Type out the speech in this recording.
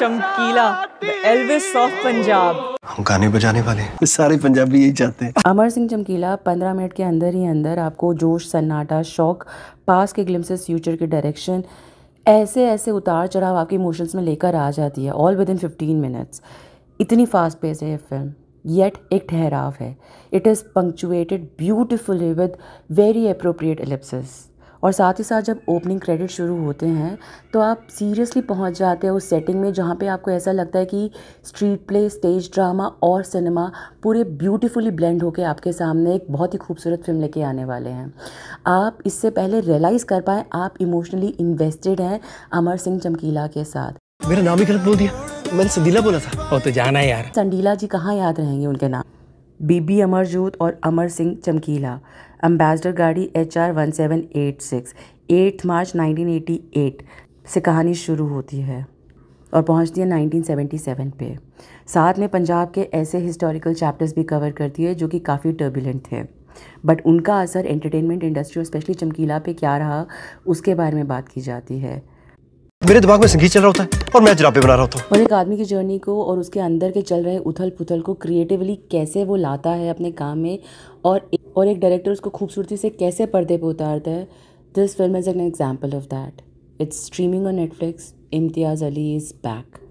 चमकीला Elvis of Punjab हम गाने बजाने वाले हैं सारे पंजाबी यही चाहते हैं अमर सिंह चमकीला पंद्रह मिनट के अंदर ही अंदर आपको जोश सन्नाटा शौक पास के ग्लिम्सेस फ्यूचर के डायरेक्शन ऐसे ऐसे उतार चढ़ाव आपके इमोशंस में लेकर आ जाती है all within fifteen minutes इतनी फास्ट पेस है ये फिल्म येट एक ठहराव है it is punctuated beautifully with very appropriate ellipsis और साथ ही साथ जब ओपनिंग क्रेडिट शुरू होते हैं तो आप सीरियसली पहुंच जाते हैं उस सेटिंग में जहाँ पे आपको ऐसा लगता है कि स्ट्रीट प्ले स्टेज ड्रामा और सिनेमा पूरे ब्यूटीफुली ब्लेंड होकर आपके सामने एक बहुत ही खूबसूरत फिल्म लेके आने वाले हैं आप इससे पहले रियलाइज़ कर पाएँ आप इमोशनली इन्वेस्टेड हैं अमर सिंह चमकीला के साथ मेरा नाम ही गलत बोल दिया मैंने संडीला बोला था और तो जाना है यार संडीला जी कहाँ याद रहेंगे उनके नाम बीबी अमरजोत और अमर सिंह चमकीला अम्बेसडर गाड़ी H R one seven eight six eight March nineteen eighty eight से कहानी शुरू होती है और पहुंचती है 1977 पे साथ में पंजाब के ऐसे हिस्टोरिकल चैप्टर्स भी कवर करती है जो कि काफ़ी टर्बुलेंट थे बट उनका असर एंटरटेनमेंट इंडस्ट्री और स्पेशली चमकीला पे क्या रहा उसके बारे में बात की जाती है मेरे दिमाग में संगीत चल रहा होता है और मैं जराबे बना रहा होता हूँ एक आदमी की जर्नी को और उसके अंदर के चल रहे उथल पुथल को क्रिएटिवली कैसे वो लाता है अपने काम में और और एक डायरेक्टर उसको खूबसूरती से कैसे पर्दे पर उतारता है this film is an example of that it's streaming on Netflix Imtiaz Ali is back